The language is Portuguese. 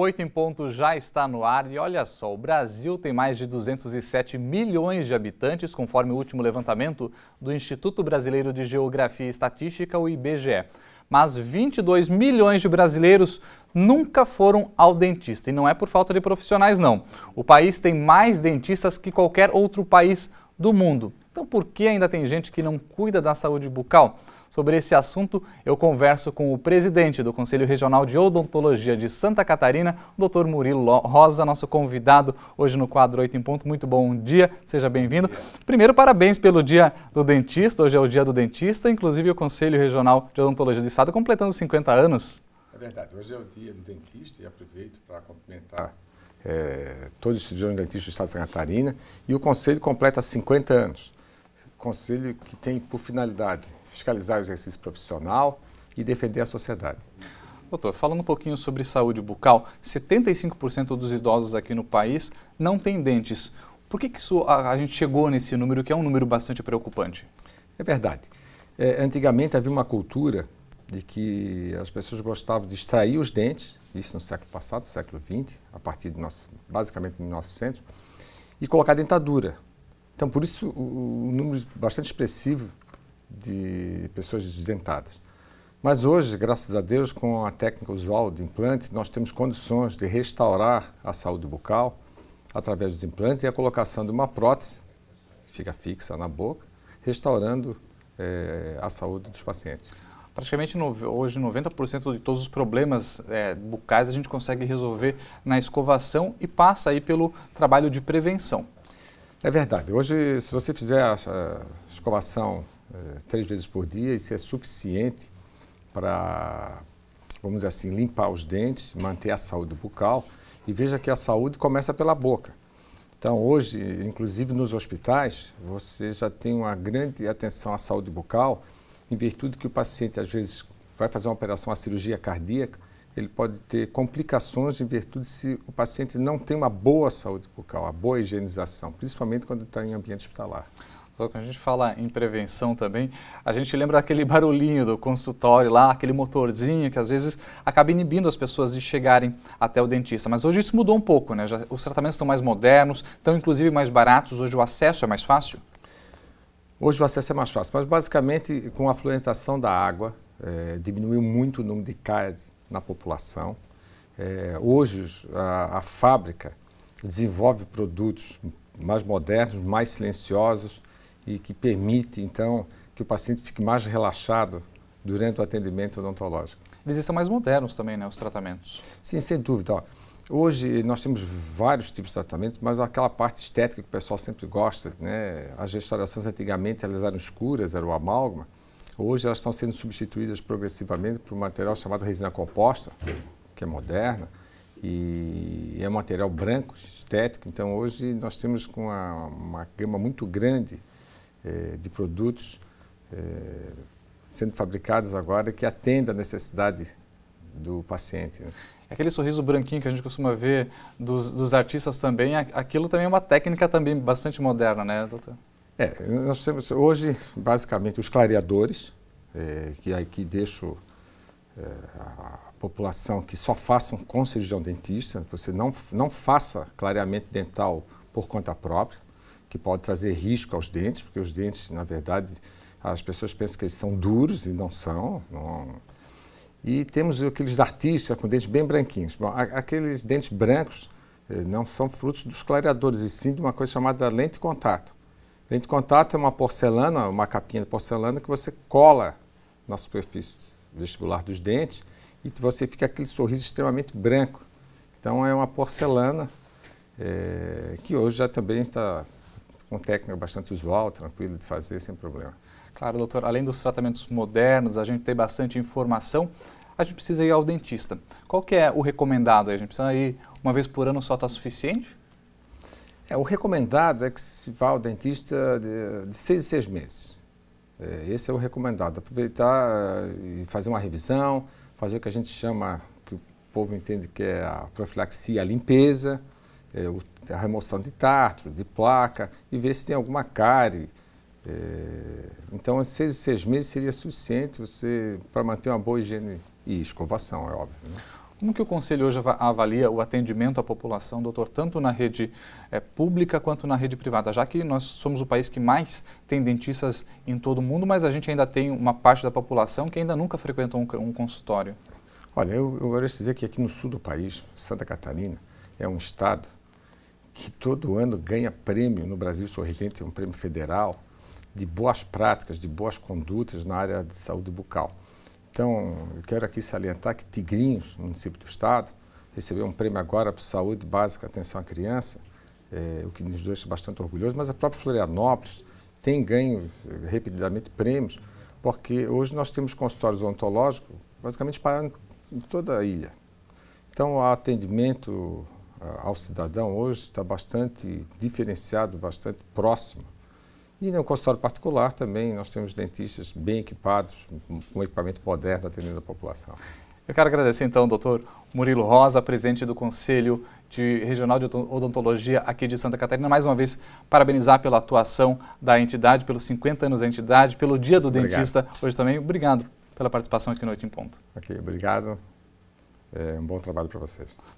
Oito em ponto já está no ar e olha só, o Brasil tem mais de 207 milhões de habitantes, conforme o último levantamento do Instituto Brasileiro de Geografia e Estatística, o IBGE. Mas 22 milhões de brasileiros nunca foram ao dentista e não é por falta de profissionais não. O país tem mais dentistas que qualquer outro país do mundo. Então por que ainda tem gente que não cuida da saúde bucal? Sobre esse assunto, eu converso com o presidente do Conselho Regional de Odontologia de Santa Catarina, o Dr. Murilo Rosa, nosso convidado hoje no quadro 8 em ponto. Muito bom dia, seja bem-vindo. Primeiro, parabéns pelo Dia do Dentista. Hoje é o Dia do Dentista, inclusive o Conselho Regional de Odontologia do Estado completando 50 anos. É verdade, hoje é o Dia do Dentista e aproveito para cumprimentar é, todos os cirurgiões dentistas do Estado de Santa Catarina e o Conselho completa 50 anos conselho que tem por finalidade fiscalizar o exercício profissional e defender a sociedade. Doutor, falando um pouquinho sobre saúde bucal, 75% dos idosos aqui no país não têm dentes. Por que, que isso, a, a, gente chegou nesse número, que é um número bastante preocupante? É verdade. É, antigamente havia uma cultura de que as pessoas gostavam de extrair os dentes, isso no século passado, século XX, a partir de nosso, basicamente do nosso centro, e colocar dentadura então, por isso, um número bastante expressivo de pessoas desdentadas. Mas hoje, graças a Deus, com a técnica usual de implante, nós temos condições de restaurar a saúde bucal através dos implantes e a colocação de uma prótese, que fica fixa na boca, restaurando é, a saúde dos pacientes. Praticamente no, hoje 90% de todos os problemas é, bucais a gente consegue resolver na escovação e passa aí pelo trabalho de prevenção. É verdade. Hoje, se você fizer a escovação é, três vezes por dia, isso é suficiente para, vamos dizer assim, limpar os dentes, manter a saúde bucal. E veja que a saúde começa pela boca. Então, hoje, inclusive nos hospitais, você já tem uma grande atenção à saúde bucal, em virtude que o paciente, às vezes, vai fazer uma operação, uma cirurgia cardíaca, ele pode ter complicações em virtude se o paciente não tem uma boa saúde bucal, uma boa higienização, principalmente quando está em ambiente hospitalar. Quando a gente fala em prevenção também, a gente lembra daquele barulhinho do consultório lá, aquele motorzinho que às vezes acaba inibindo as pessoas de chegarem até o dentista. Mas hoje isso mudou um pouco, né? Já, os tratamentos estão mais modernos, estão inclusive mais baratos, hoje o acesso é mais fácil? Hoje o acesso é mais fácil, mas basicamente com a fluentação da água, é, diminuiu muito o número de cáries na população. É, hoje, a, a fábrica desenvolve produtos mais modernos, mais silenciosos e que permite, então, que o paciente fique mais relaxado durante o atendimento odontológico. Eles estão mais modernos também, né, os tratamentos? Sim, sem dúvida. Ó, hoje nós temos vários tipos de tratamento, mas aquela parte estética que o pessoal sempre gosta, né? As restaurações antigamente elas eram escuras, era o amálgama. Hoje elas estão sendo substituídas progressivamente por um material chamado resina composta, que é moderna, e é um material branco, estético. Então hoje nós temos uma, uma gama muito grande eh, de produtos eh, sendo fabricados agora que atenda à necessidade do paciente. Né? É aquele sorriso branquinho que a gente costuma ver dos, dos, artistas também, aquilo também é uma técnica também bastante moderna, né, doutor? É, nós temos hoje, basicamente, os clareadores, é, que é aqui deixo é, a população que só façam com cirurgião dentista, você não, não faça clareamento dental por conta própria, que pode trazer risco aos dentes, porque os dentes, na verdade, as pessoas pensam que eles são duros e não são. Não... E temos aqueles artistas com dentes bem branquinhos. Bom, aqueles dentes brancos eh, não são frutos dos clareadores, e sim de uma coisa chamada lente contato. Lente de contato é uma porcelana, uma capinha de porcelana que você cola na superfície vestibular dos dentes e você fica aquele sorriso extremamente branco. Então é uma porcelana é, que hoje já também está com técnica bastante usual, tranquila de fazer, sem problema. Claro, doutor, além dos tratamentos modernos, a gente tem bastante informação, a gente precisa ir ao dentista. Qual que é o recomendado? A gente precisa ir uma vez por ano só está suficiente? É, o recomendado é que se vá ao dentista de, de seis em seis meses. É, esse é o recomendado. Aproveitar eh, e fazer uma revisão, fazer o que a gente chama, que o povo entende que é a profilaxia, a limpeza, é, a remoção de tártaro, de placa, e ver se tem alguma cárie. É, então, seis, seis meses seria suficiente você para manter uma boa higiene e escovação, é óbvio. Né? Como que o Conselho hoje avalia o atendimento à população, doutor, tanto na rede é, pública quanto na rede privada? Já que nós somos o país que mais tem dentistas em todo o mundo, mas a gente ainda tem uma parte da população que ainda nunca frequentou um, um consultório. Olha, eu, eu gostaria de dizer que aqui no sul do país, Santa Catarina, é um estado que todo ano ganha prêmio no Brasil Sorridente, é um prêmio federal, de boas práticas, de boas condutas na área de saúde bucal. Então, eu quero aqui salientar que Tigrinhos, no município do Estado, recebeu um prêmio agora para Saúde Básica Atenção à Criança, é, o que nos deixa bastante orgulhosos, mas a própria Florianópolis tem ganho eh, repetidamente prêmios, porque hoje nós temos consultórios odontológicos basicamente parando em toda a ilha. Então, o atendimento eh, ao cidadão hoje está bastante diferenciado, bastante próximo e no consultório particular também nós temos dentistas bem equipados, com equipamento moderno atendendo a população. Eu quero agradecer então, doutor Murilo Rosa, presidente do Conselho de Regional de Odontologia aqui de Santa Catarina, mais uma vez parabenizar pela atuação da entidade, pelos 50 anos da entidade, pelo Dia do obrigado. Dentista hoje também. Obrigado pela participação aqui no Noite em Ponto. Ok, obrigado. É um bom trabalho para vocês.